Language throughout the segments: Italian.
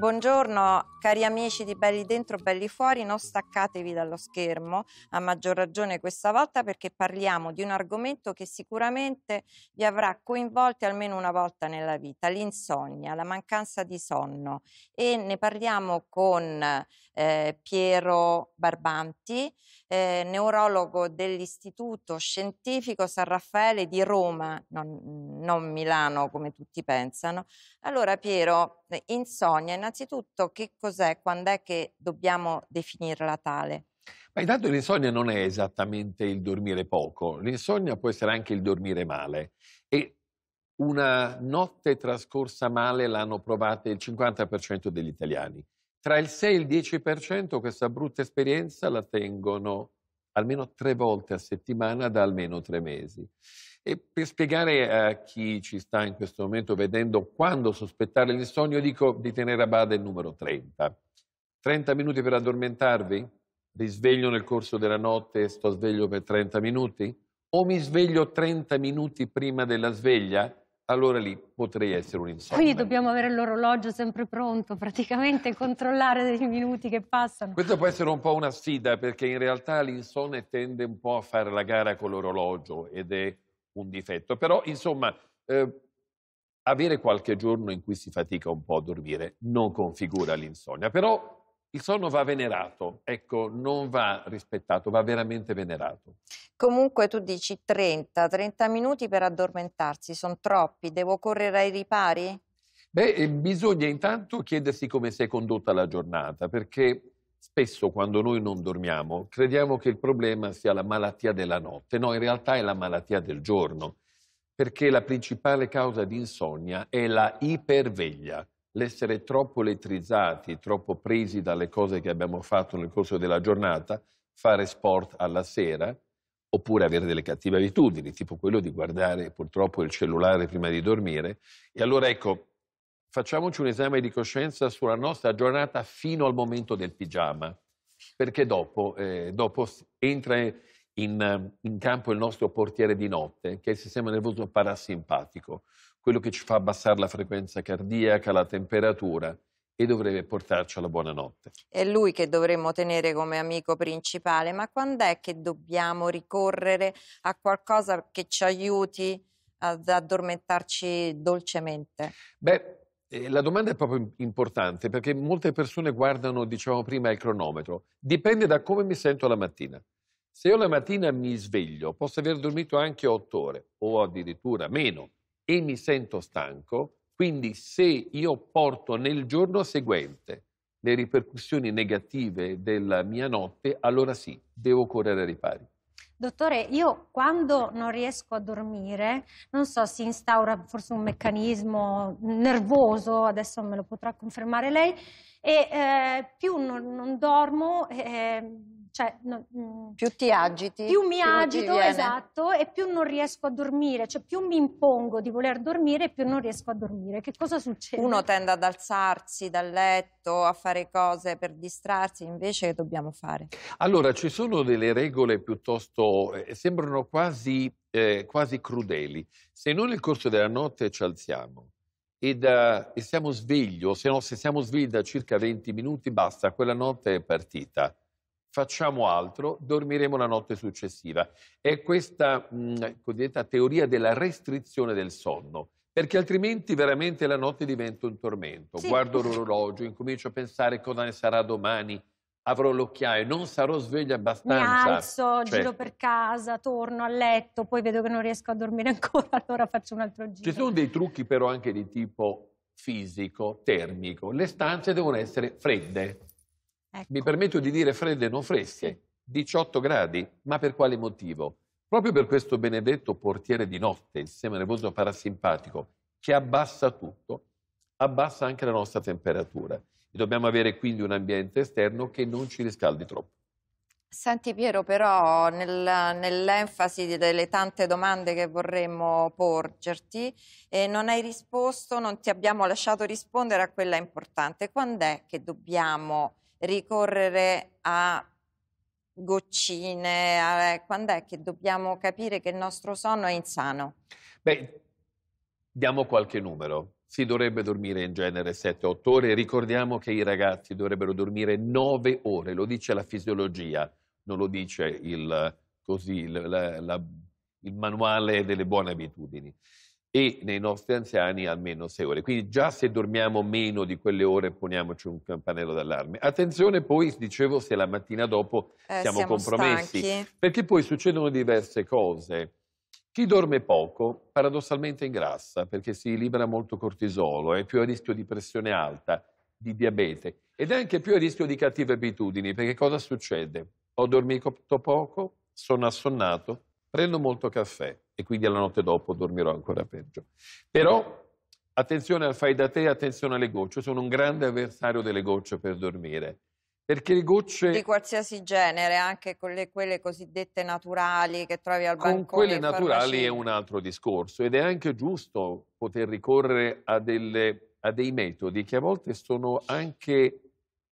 Buongiorno cari amici di Belli Dentro, Belli Fuori, non staccatevi dallo schermo, a maggior ragione questa volta perché parliamo di un argomento che sicuramente vi avrà coinvolti almeno una volta nella vita, l'insonnia, la mancanza di sonno e ne parliamo con eh, Piero Barbanti eh, neurologo dell'Istituto Scientifico San Raffaele di Roma, non, non Milano come tutti pensano. Allora Piero, insonnia, innanzitutto che cos'è, quando è che dobbiamo definirla tale? Ma intanto l'insonnia non è esattamente il dormire poco, l'insonnia può essere anche il dormire male e una notte trascorsa male l'hanno provata il 50% degli italiani tra il 6 e il 10% questa brutta esperienza la tengono almeno tre volte a settimana da almeno tre mesi. E per spiegare a chi ci sta in questo momento vedendo quando sospettare l'insonnia, dico di tenere a bada il numero 30. 30 minuti per addormentarvi? Vi sveglio nel corso della notte e sto sveglio per 30 minuti? O mi sveglio 30 minuti prima della sveglia? allora lì potrei essere un insonne. Quindi dobbiamo avere l'orologio sempre pronto, praticamente controllare i minuti che passano. Questa può essere un po' una sfida perché in realtà l'insonne tende un po' a fare la gara con l'orologio ed è un difetto. Però insomma, eh, avere qualche giorno in cui si fatica un po' a dormire non configura l'insonnia, però il sonno va venerato, ecco, non va rispettato, va veramente venerato. Comunque tu dici 30, 30 minuti per addormentarsi, sono troppi, devo correre ai ripari? Beh, eh, bisogna intanto chiedersi come si è condotta la giornata, perché spesso quando noi non dormiamo crediamo che il problema sia la malattia della notte, no, in realtà è la malattia del giorno, perché la principale causa di insonnia è la iperveglia l'essere troppo elettrizzati, troppo presi dalle cose che abbiamo fatto nel corso della giornata, fare sport alla sera, oppure avere delle cattive abitudini, tipo quello di guardare purtroppo il cellulare prima di dormire. E allora ecco, facciamoci un esame di coscienza sulla nostra giornata fino al momento del pigiama, perché dopo, eh, dopo entra in, in campo il nostro portiere di notte, che è il sistema nervoso parasimpatico quello che ci fa abbassare la frequenza cardiaca, la temperatura e dovrebbe portarci alla buonanotte. È lui che dovremmo tenere come amico principale, ma quando è che dobbiamo ricorrere a qualcosa che ci aiuti ad addormentarci dolcemente? Beh, eh, la domanda è proprio importante perché molte persone guardano, diciamo prima, il cronometro. Dipende da come mi sento la mattina. Se io la mattina mi sveglio, posso aver dormito anche otto ore o addirittura meno e mi sento stanco, quindi se io porto nel giorno seguente le ripercussioni negative della mia notte, allora sì, devo correre ai ripari. Dottore, io quando non riesco a dormire, non so, si instaura forse un meccanismo nervoso, adesso me lo potrà confermare lei, e eh, più non, non dormo, eh, cioè, no, mm, più ti agiti. Più mi più agito, esatto, e più non riesco a dormire, cioè più mi impongo di voler dormire più non riesco a dormire. Che cosa succede? Uno tende ad alzarsi dal letto, a fare cose per distrarsi, invece che dobbiamo fare? Allora, ci sono delle regole piuttosto, eh, sembrano quasi, eh, quasi crudeli. Se noi nel corso della notte ci alziamo, e, da, e siamo svegli, o se no se siamo svegli da circa 20 minuti basta, quella notte è partita facciamo altro, dormiremo la notte successiva. È questa mh, mm, cosiddetta teoria della restrizione del sonno perché altrimenti veramente la notte diventa un tormento. Sì. Guardo l'orologio, incomincio a pensare cosa ne sarà domani, avrò l'occhiaio, non sarò sveglio abbastanza. Mi alzo, cioè... giro per casa, torno a letto, poi vedo che non riesco a dormire ancora, allora faccio un altro giro. Ci sono dei trucchi però anche di tipo fisico, termico. Le stanze devono essere fredde. Ecco. Mi permetto di dire fredde e non fresche, 18 gradi, ma per quale motivo? Proprio per questo benedetto portiere di notte, il sistema nervoso parasimpatico, che abbassa tutto, abbassa anche la nostra temperatura. E dobbiamo avere quindi un ambiente esterno che non ci riscaldi troppo. Senti Piero, però nel, nell'enfasi delle tante domande che vorremmo porgerti, eh, non hai risposto, non ti abbiamo lasciato rispondere a quella importante. Quando è che dobbiamo ricorrere a goccine, a... Eh, quando è che dobbiamo capire che il nostro sonno è insano? Beh, diamo qualche numero. Si dovrebbe dormire in genere 7-8 ore. Ricordiamo che i ragazzi dovrebbero dormire 9 ore, lo dice la fisiologia, non lo dice il, così, la, la, il manuale delle buone abitudini e nei nostri anziani almeno 6 ore. Quindi già se dormiamo meno di quelle ore poniamoci un campanello d'allarme. Attenzione poi, dicevo, se la mattina dopo eh, siamo, siamo, compromessi, stanchi. perché poi succedono diverse cose. Chi dorme poco paradossalmente ingrassa perché si libera molto cortisolo, è più a rischio di pressione alta, di diabete ed è anche più a rischio di cattive abitudini perché cosa succede? Ho dormito poco, sono assonnato, prendo molto caffè e quindi la notte dopo dormirò ancora peggio. Però attenzione al fai da te, attenzione alle gocce. Sono un grande avversario delle gocce per dormire. Perché le gocce... Di qualsiasi genere, anche le, quelle cosiddette naturali che trovi al con bancone. Con quelle naturali è un altro discorso ed è anche giusto poter ricorrere a, delle, a dei metodi che a volte sono anche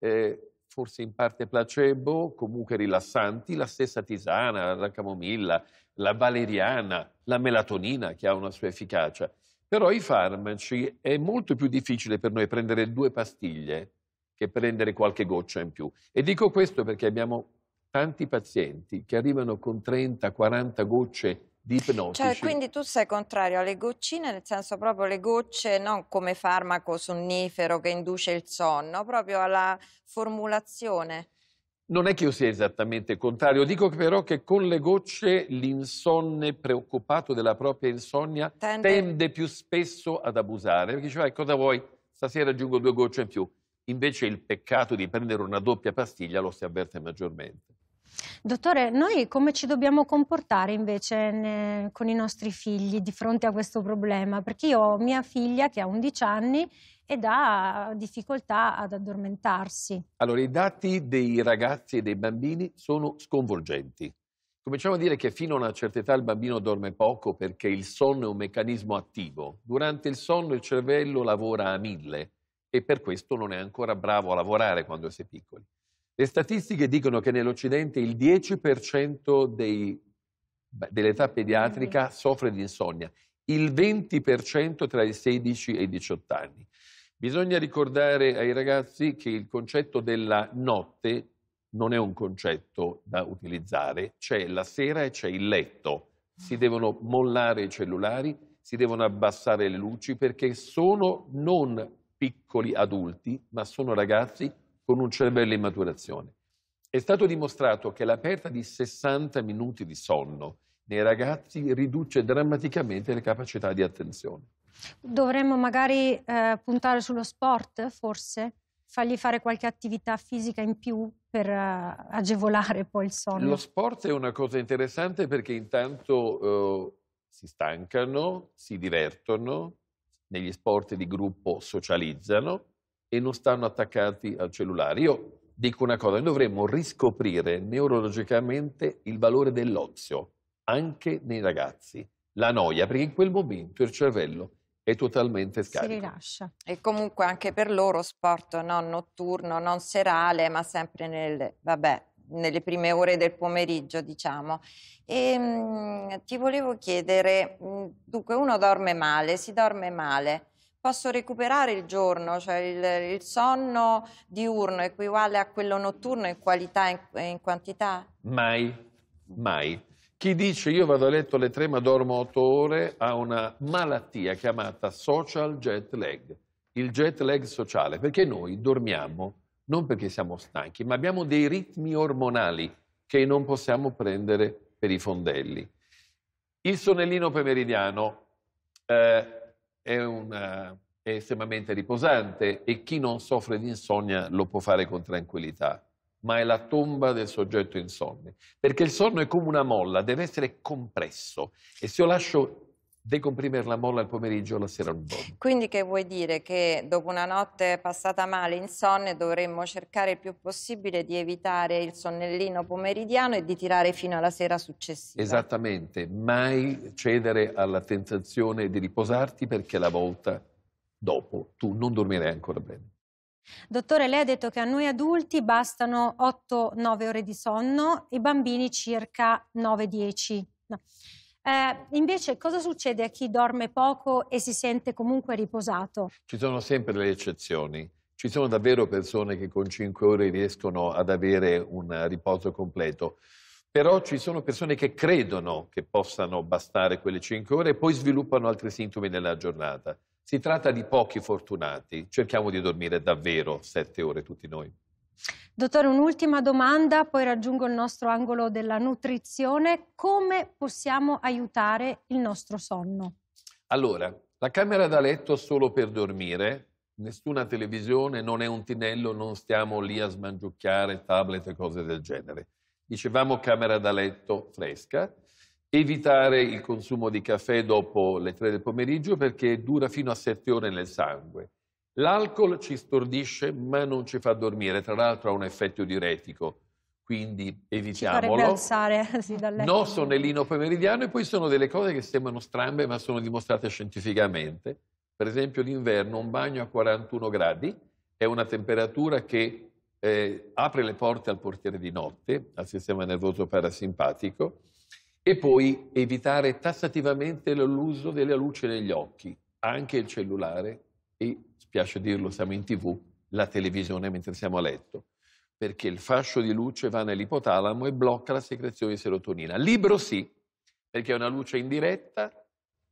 eh, forse in parte placebo, comunque rilassanti, la stessa tisana, la camomilla, la valeriana, la melatonina che ha una sua efficacia. Però i farmaci è molto più difficile per noi prendere due pastiglie che prendere qualche goccia in più. E dico questo perché abbiamo tanti pazienti che arrivano con 30-40 gocce di ipnotici. Cioè, quindi tu sei contrario alle goccine, nel senso proprio le gocce non come farmaco sonnifero che induce il sonno, proprio alla formulazione. Non è che io sia esattamente contrario, dico però che con le gocce l'insonne preoccupato della propria insonnia tende, tende più spesso ad abusare, perché dice, vai, cosa vuoi? Stasera aggiungo due gocce in più. Invece il peccato di prendere una doppia pastiglia lo si avverte maggiormente. Dottore, noi come ci dobbiamo comportare invece ne, con i nostri figli di fronte a questo problema? Perché io ho mia figlia che ha 11 anni ed ha difficoltà ad addormentarsi. Allora, i dati dei ragazzi e dei bambini sono sconvolgenti. Cominciamo a dire che fino a una certa età il bambino dorme poco perché il sonno è un meccanismo attivo. Durante il sonno il cervello lavora a mille e per questo non è ancora bravo a lavorare quando si è piccoli. Le statistiche dicono che nell'Occidente il 10% dei, dell'età pediatrica soffre di insonnia, il 20% tra i 16 e i 18 anni. Bisogna ricordare ai ragazzi che il concetto della notte non è un concetto da utilizzare, c'è la sera e c'è il letto. Si devono mollare i cellulari, si devono abbassare le luci perché sono non piccoli adulti, ma sono ragazzi con un cervello in maturazione. È stato dimostrato che la perdita di 60 minuti di sonno nei ragazzi riduce drammaticamente le capacità di attenzione. Dovremmo magari eh, puntare sullo sport, forse? Fargli fare qualche attività fisica in più per eh, agevolare poi il sonno? Lo sport è una cosa interessante perché intanto eh, si stancano, si divertono, negli sport di gruppo socializzano, e non stanno attaccati al cellulare. Io dico una cosa, noi dovremmo riscoprire neurologicamente il valore dell'ozio, anche nei ragazzi, la noia, perché in quel momento il cervello è totalmente scarico. Si rilascia. E comunque anche per loro sport non notturno, non serale, ma sempre nel, vabbè, nelle prime ore del pomeriggio, diciamo. E, ehm, mh, ti volevo chiedere, mh, dunque uno dorme male, si dorme male, posso recuperare il giorno, cioè il, il, sonno diurno equivale a quello notturno in qualità e in, in, quantità? Mai, mai. Chi dice io vado a letto alle tre ma dormo otto ore ha una malattia chiamata social jet lag, il jet lag sociale, perché noi dormiamo non perché siamo stanchi, ma abbiamo dei ritmi ormonali che non possiamo prendere per i fondelli. Il sonnellino pomeridiano eh, è, una, eh, è estremamente riposante e chi non soffre di insonnia lo può fare con tranquillità, ma è la tomba del soggetto insonne, perché il sonno è come una molla, deve essere compresso e se io lascio decomprimere la molla al pomeriggio o la sera non dormo. Quindi che vuoi dire che dopo una notte passata male insonne dovremmo cercare il più possibile di evitare il sonnellino pomeridiano e di tirare fino alla sera successiva. Esattamente, mai cedere alla tentazione di riposarti perché la volta dopo tu non dormirai ancora bene. Dottore, lei ha detto che a noi adulti bastano 8-9 ore di sonno, i bambini circa 9-10. No. Eh, invece cosa succede a chi dorme poco e si sente comunque riposato? Ci sono sempre le eccezioni. Ci sono davvero persone che con 5 ore riescono ad avere un riposo completo, però ci sono persone che credono che possano bastare quelle 5 ore e poi sviluppano altri sintomi nella giornata. Si tratta di pochi fortunati, cerchiamo di dormire davvero 7 ore tutti noi. Dottore, un'ultima domanda, poi raggiungo il nostro angolo della nutrizione. Come possiamo aiutare il nostro sonno? Allora, la camera da letto solo per dormire, nessuna televisione, non è un tinello, non stiamo lì a smangiucchiare tablet e cose del genere. Dicevamo camera da letto fresca, evitare il consumo di caffè dopo le tre del pomeriggio perché dura fino a sette ore nel sangue. L'alcol ci stordisce ma non ci fa dormire, tra l'altro ha un effetto diuretico, quindi evitiamolo. Ci alzare sì, dal letto. No, sonnellino pomeridiano e poi sono delle cose che sembrano strambe ma sono dimostrate scientificamente. Per esempio d'inverno un bagno a 41 gradi è una temperatura che eh, apre le porte al portiere di notte, al sistema nervoso parasimpatico e poi evitare tassativamente l'uso della luce negli occhi, anche il cellulare e spiace dirlo, siamo in tv, la televisione mentre siamo a letto, perché il fascio di luce va nell'ipotalamo e blocca la secrezione di serotonina. Libro sì, perché è una luce indiretta,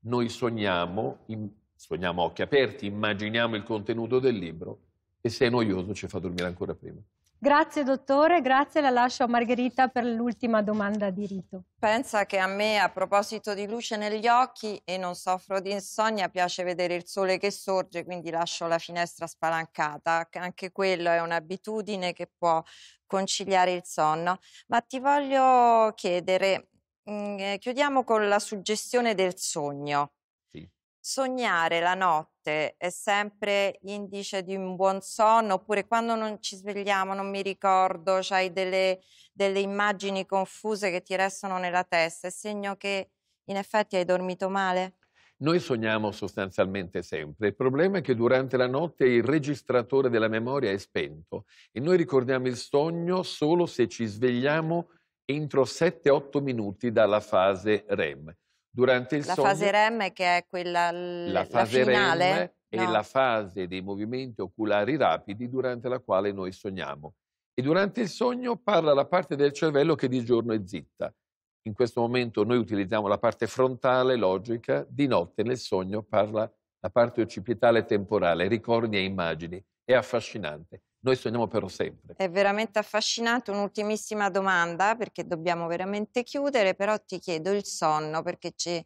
noi sogniamo, in, sogniamo occhi aperti, immaginiamo il contenuto del libro e se è noioso ci fa dormire ancora prima. Grazie dottore, grazie, la lascio a Margherita per l'ultima domanda di rito. Pensa che a me, a proposito di luce negli occhi e non soffro di insonnia, piace vedere il sole che sorge, quindi lascio la finestra spalancata. Anche quello è un'abitudine che può conciliare il sonno. Ma ti voglio chiedere, mm, eh, chiudiamo con la suggestione del sogno sognare la notte è sempre indice di un buon sonno oppure quando non ci svegliamo non mi ricordo, c'hai delle, delle immagini confuse che ti restano nella testa, è segno che in effetti hai dormito male? Noi sogniamo sostanzialmente sempre, il problema è che durante la notte il registratore della memoria è spento e noi ricordiamo il sogno solo se ci svegliamo entro 7-8 minuti dalla fase REM. Durante il la sogno, fase REM che è quella l- la fase la finale, REM no. è la fase dei movimenti oculari rapidi durante la quale noi sogniamo. E durante il sogno parla la parte del cervello che di giorno è zitta. In questo momento noi utilizziamo la parte frontale, logica, di notte nel sogno parla la parte occipitale temporale, ricordi e immagini. È affascinante noi sogniamo però sempre. È veramente affascinante. Un'ultimissima domanda, perché dobbiamo veramente chiudere, però ti chiedo il sonno, perché ci,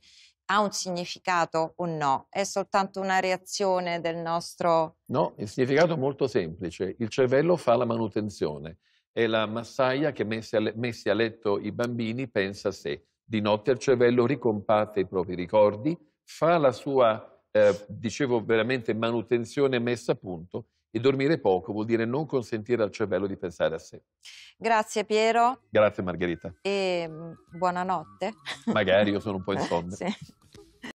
ha un significato o no? È soltanto una reazione del nostro... No, il significato è molto semplice. Il cervello fa la manutenzione. È la massaia che messi a, le- messi a letto i bambini pensa a sé. Di notte il cervello ricompatta i propri ricordi, fa la sua, eh, dicevo veramente, manutenzione messa a punto e dormire poco vuol dire non consentire al cervello di pensare a sé. Grazie Piero. Grazie Margherita. E mm, buonanotte. Magari io sono un po' insonne. sì.